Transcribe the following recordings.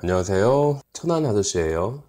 안녕하세요. 천안 아저씨예요.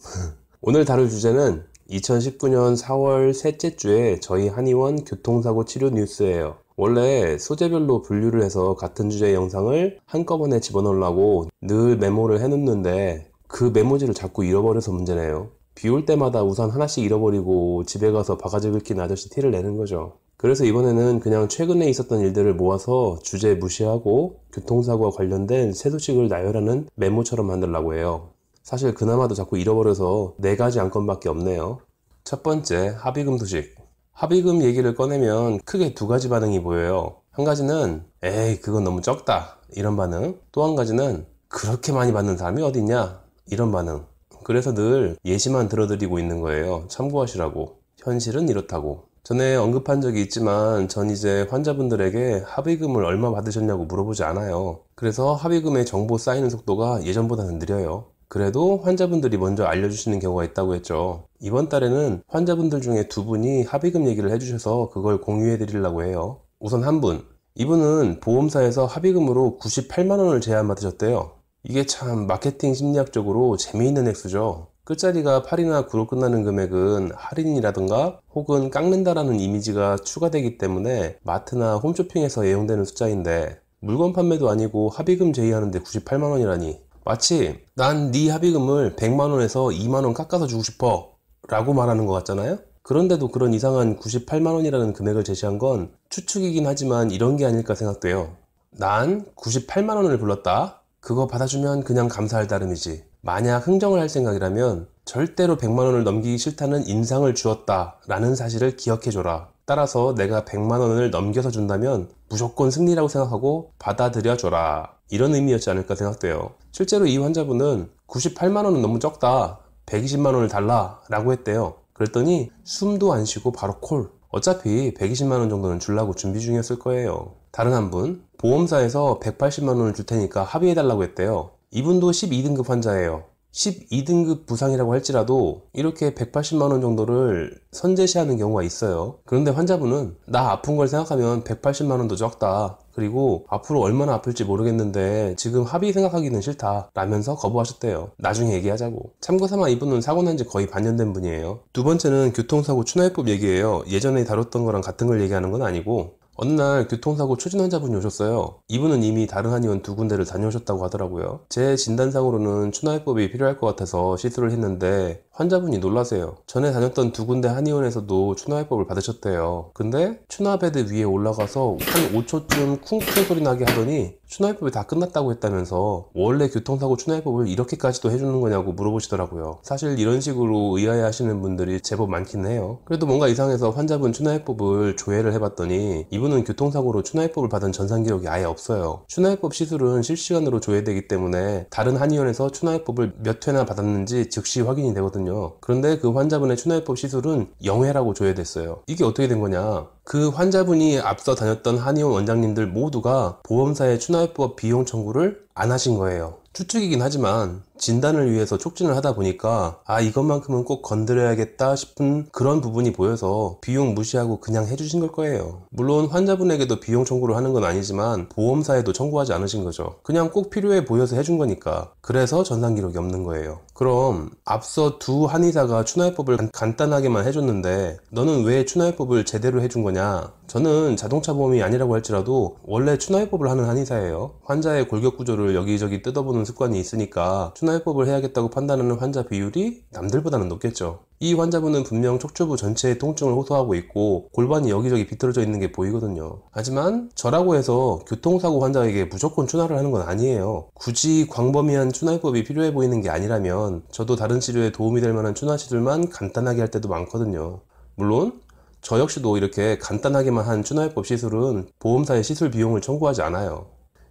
오늘 다룰 주제는 2019년 4월 셋째 주에 저희 한의원 교통사고 치료 뉴스예요. 원래 소재별로 분류를 해서 같은 주제 영상을 한꺼번에 집어넣으려고 늘 메모를 해놓는데 그 메모지를 자꾸 잃어버려서 문제네요. 비 올 때마다 우산 하나씩 잃어버리고 집에 가서 바가지 긁힌 아저씨 티를 내는 거죠. 그래서 이번에는 그냥 최근에 있었던 일들을 모아서 주제 무시하고 교통사고와 관련된 세 소식을 나열하는 메모처럼 만들라고 해요. 사실 그나마도 자꾸 잃어버려서 네 가지 안건밖에 없네요. 첫 번째, 합의금 소식. 합의금 얘기를 꺼내면 크게 두 가지 반응이 보여요. 한 가지는 에이 그건 너무 적다 이런 반응 또 한 가지는 그렇게 많이 받는 사람이 어딨냐 이런 반응 그래서 늘 예시만 들어드리고 있는 거예요 참고하시라고 현실은 이렇다고 전에 언급한 적이 있지만 전 이제 환자분들에게 합의금을 얼마 받으셨냐고 물어보지 않아요. 그래서 합의금의 정보 쌓이는 속도가 예전보다는 느려요. 그래도 환자분들이 먼저 알려주시는 경우가 있다고 했죠. 이번 달에는 환자분들 중에 두 분이 합의금 얘기를 해주셔서 그걸 공유해 드리려고 해요. 우선 한 분. 이분은 보험사에서 합의금으로 98만원을 제안받으셨대요. 이게 참 마케팅 심리학적으로 재미있는 액수죠. 끝자리가 8이나 9로 끝나는 금액은 할인이라든가 혹은 깎는다라는 이미지가 추가되기 때문에 마트나 홈쇼핑에서 예용되는 숫자인데 물건 판매도 아니고 합의금 제의하는데 98만원이라니 마치 난 네 합의금을 100만원에서 2만원 깎아서 주고 싶어 라고 말하는 것 같잖아요? 그런데도 그런 이상한 98만원이라는 금액을 제시한 건 추측이긴 하지만 이런 게 아닐까 생각돼요 난 98만원을 불렀다 그거 받아주면 그냥 감사할 따름이지 만약 흥정을 할 생각이라면 절대로 100만원을 넘기기 싫다는 인상을 주었다 라는 사실을 기억해줘라. 따라서 내가 100만원을 넘겨서 준다면 무조건 승리라고 생각하고 받아들여줘라. 이런 의미였지 않을까 생각돼요. 실제로 이 환자분은 98만원은 너무 적다. 120만원을 달라. 라고 했대요. 그랬더니 숨도 안 쉬고 바로 콜. 어차피 120만원 정도는 줄라고 준비 중이었을 거예요. 다른 한 분, 보험사에서 180만원을 줄 테니까 합의해달라고 했대요. 이분도 12등급 환자예요. 12등급 부상이라고 할지라도 이렇게 180만원 정도를 선제시하는 경우가 있어요. 그런데 환자분은 나 아픈 걸 생각하면 180만원도 적다. 그리고 앞으로 얼마나 아플지 모르겠는데 지금 합의 생각하기는 싫다 라면서 거부하셨대요 나중에 얘기하자고 참고삼아 이분은 사고 난 지 거의 반년 된 분이에요 두 번째는 교통사고 추나요법 얘기예요 예전에 다뤘던 거랑 같은 걸 얘기하는 건 아니고 어느 날 교통사고 초진 환자분이 오셨어요. 이분은 이미 다른 한의원 두 군데를 다녀오셨다고 하더라고요. 제 진단상으로는 추나이법이 필요할 것 같아서 시술을 했는데 환자분이 놀라세요. 전에 다녔던 두 군데 한의원에서도 추나이법을 받으셨대요. 근데 추나베드 위에 올라가서 한 5초쯤 쿵쿵 소리 나게 하더니 추나이법이다 끝났다고 했다면서 원래 교통사고 추나이법을 이렇게까지도 해주는 거냐고 물어보시더라고요. 사실 이런 식으로 의아해 하시는 분들이 제법 많긴 해요. 그래도 뭔가 이상해서 환자분 추나이법을 조회를 해봤더니 이분은 교통사고로 추나이법을 받은 전산 기록이 아예 없어요. 추나이법 시술은 실시간으로 조회되기 때문에 다른 한의원에서 추나이법을몇 회나 받았는지 즉시 확인이 되거든요. 그런데 그 환자분의 추나이법 시술은 0회라고 조회됐어요. 이게 어떻게 된 거냐? 그 환자분이 앞서 다녔던 한의원 원장님들 모두가 보험사에 추나이법 비용 청구를 안 하신 거예요. 추측이긴 하지만 진단을 위해서 촉진을 하다 보니까 아 이것만큼은 꼭 건드려야겠다 싶은 그런 부분이 보여서 비용 무시하고 그냥 해주신 걸 거예요 물론 환자분에게도 비용 청구를 하는 건 아니지만 보험사에도 청구하지 않으신 거죠 그냥 꼭 필요해 보여서 해준 거니까 그래서 전산 기록이 없는 거예요 그럼 앞서 두 한의사가 추나요법을 간단하게만 해줬는데 너는 왜 추나요법을 제대로 해준 거냐? 저는 자동차 보험이 아니라고 할지라도 원래 추나요법을 하는 한의사예요. 환자의 골격 구조를 여기저기 뜯어보는 습관이 있으니까 추나요법을 해야겠다고 판단하는 환자 비율이 남들보다는 높겠죠. 이 환자분은 분명 척추부 전체에 통증을 호소하고 있고 골반이 여기저기 비틀어져 있는 게 보이거든요. 하지만 저라고 해서 교통사고 환자에게 무조건 추나를 하는 건 아니에요. 굳이 광범위한 추나요법이 필요해 보이는 게 아니라면 저도 다른 치료에 도움이 될 만한 추나 시술만 간단하게 할 때도 많거든요. 물론 저 역시도 이렇게 간단하게만 한 추나요법 시술은 보험사의 시술 비용을 청구하지 않아요.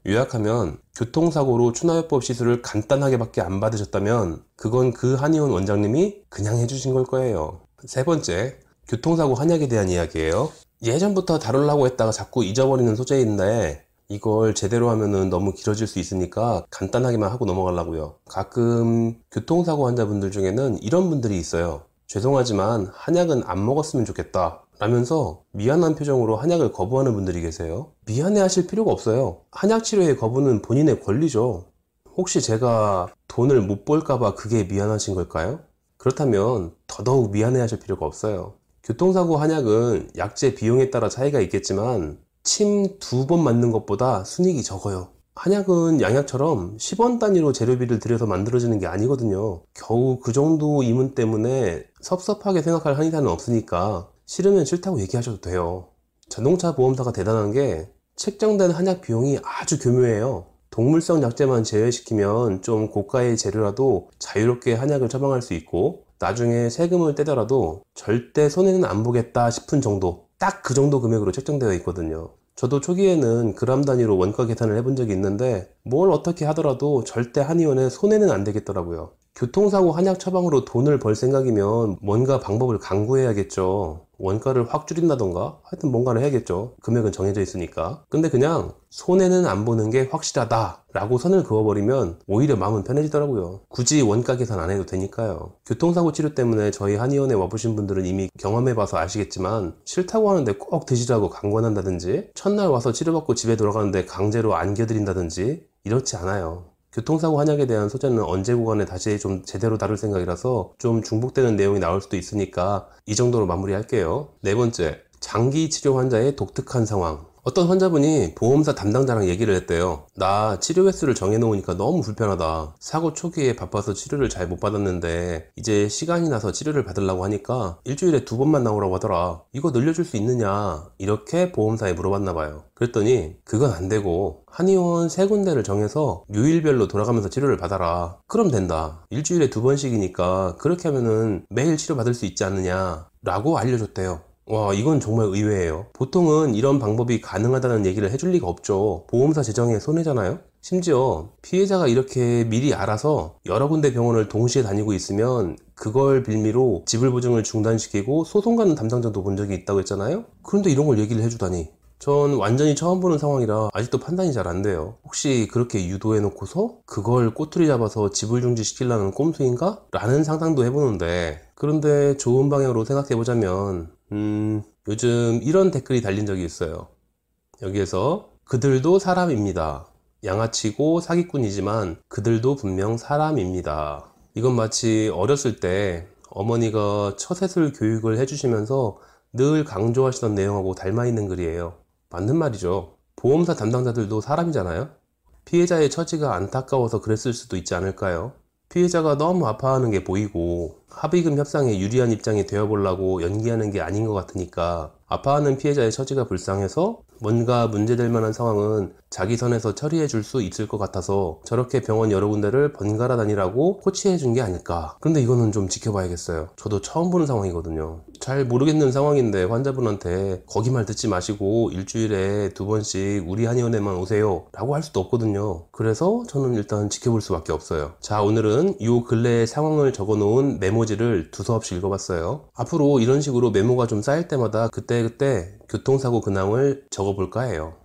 요약하면 교통사고로 추나요법 시술을 간단하게밖에 안 받으셨다면 그건 그 한의원 원장님이 그냥 해주신 걸 거예요. 세 번째, 교통사고 한약에 대한 이야기예요. 예전부터 다루려고 했다가 자꾸 잊어버리는 소재인데 이걸 제대로 하면은 너무 길어질 수 있으니까 간단하게만 하고 넘어가려고요. 가끔 교통사고 환자분들 중에는 이런 분들이 있어요. 죄송하지만 한약은 안 먹었으면 좋겠다 라면서 미안한 표정으로 한약을 거부하는 분들이 계세요. 미안해 하실 필요가 없어요. 한약 치료의 거부는 본인의 권리죠. 혹시 제가 돈을 못 벌까봐 그게 미안하신 걸까요? 그렇다면 더더욱 미안해 하실 필요가 없어요. 교통사고 한약은 약제 비용에 따라 차이가 있겠지만 침 두 번 맞는 것보다 순익이 적어요. 한약은 양약처럼 10원 단위로 재료비를 들여서 만들어지는 게 아니거든요. 겨우 그 정도 이문 때문에 섭섭하게 생각할 한의사는 없으니까 싫으면 싫다고 얘기하셔도 돼요. 자동차 보험사가 대단한 게 책정된 한약 비용이 아주 교묘해요. 동물성 약재만 제외시키면 좀 고가의 재료라도 자유롭게 한약을 처방할 수 있고 나중에 세금을 떼더라도 절대 손해는 안 보겠다 싶은 정도 딱 그 정도 금액으로 책정되어 있거든요. 저도 초기에는 그람 단위로 원가 계산을 해본 적이 있는데 뭘 어떻게 하더라도 절대 한의원에 손해는 안 되겠더라고요. 교통사고 한약 처방으로 돈을 벌 생각이면 뭔가 방법을 강구해야겠죠. 원가를 확 줄인다던가 하여튼 뭔가를 해야겠죠. 금액은 정해져 있으니까. 근데 그냥 손해는 안 보는 게 확실하다 라고 선을 그어버리면 오히려 마음은 편해지더라고요. 굳이 원가 계산 안 해도 되니까요. 교통사고 치료 때문에 저희 한의원에 와보신 분들은 이미 경험해봐서 아시겠지만 싫다고 하는데 꼭 드시라고 강권한다든지 첫날 와서 치료받고 집에 돌아가는데 강제로 안겨드린다든지 이렇지 않아요. 교통사고 한약에 대한 소재는 언제 구간에 다시 좀 제대로 다룰 생각이라서 좀 중복되는 내용이 나올 수도 있으니까 이 정도로 마무리할게요. 네 번째, 장기 치료 환자의 독특한 상황. 어떤 환자분이 보험사 담당자랑 얘기를 했대요 나 치료 횟수를 정해놓으니까 너무 불편하다 사고 초기에 바빠서 치료를 잘 못 받았는데 이제 시간이 나서 치료를 받으려고 하니까 일주일에 두 번만 나오라고 하더라 이거 늘려줄 수 있느냐 이렇게 보험사에 물어봤나 봐요 그랬더니 그건 안 되고 한의원 세 군데를 정해서 요일별로 돌아가면서 치료를 받아라 그럼 된다 일주일에 두 번씩이니까 그렇게 하면은 매일 치료받을 수 있지 않느냐 라고 알려줬대요 와 이건 정말 의외예요 보통은 이런 방법이 가능하다는 얘기를 해줄 리가 없죠 보험사 재정에 손해잖아요 심지어 피해자가 이렇게 미리 알아서 여러 군데 병원을 동시에 다니고 있으면 그걸 빌미로 지불보증을 중단시키고 소송 가는 담당자도 본 적이 있다고 했잖아요 그런데 이런 걸 얘기를 해주다니 전 완전히 처음 보는 상황이라 아직도 판단이 잘 안 돼요. 혹시 그렇게 유도해 놓고서 그걸 꼬투리 잡아서 집을 중지시키려는 꼼수인가? 라는 상상도 해보는데 그런데 좋은 방향으로 생각해 보자면 음 요즘 이런 댓글이 달린 적이 있어요. 여기에서 그들도 사람입니다. 양아치고 사기꾼이지만 그들도 분명 사람입니다. 이건 마치 어렸을 때 어머니가 처세술 교육을 해주시면서 늘 강조하시던 내용하고 닮아 있는 글이에요. 맞는 말이죠. 보험사 담당자들도 사람이잖아요. 피해자의 처지가 안타까워서 그랬을 수도 있지 않을까요? 피해자가 너무 아파하는 게 보이고 합의금 협상에 유리한 입장이 되어보려고 연기하는 게 아닌 것 같으니까 아파하는 피해자의 처지가 불쌍해서 뭔가 문제될 만한 상황은 자기 선에서 처리해 줄 수 있을 것 같아서 저렇게 병원 여러 군데를 번갈아 다니라고 코치해 준 게 아닐까 근데 이거는 좀 지켜봐야겠어요 저도 처음 보는 상황이거든요 잘 모르겠는 상황인데 환자분한테 거기말 듣지 마시고 일주일에 두 번씩 우리 한의원에만 오세요 라고 할 수도 없거든요 그래서 저는 일단 지켜볼 수밖에 없어요 자 오늘은 요 근래의 상황을 적어놓은 메모지를 두서없이 읽어봤어요 앞으로 이런 식으로 메모가 좀 쌓일 때마다 그때그때 그때 교통사고 근황을 적어볼까 해요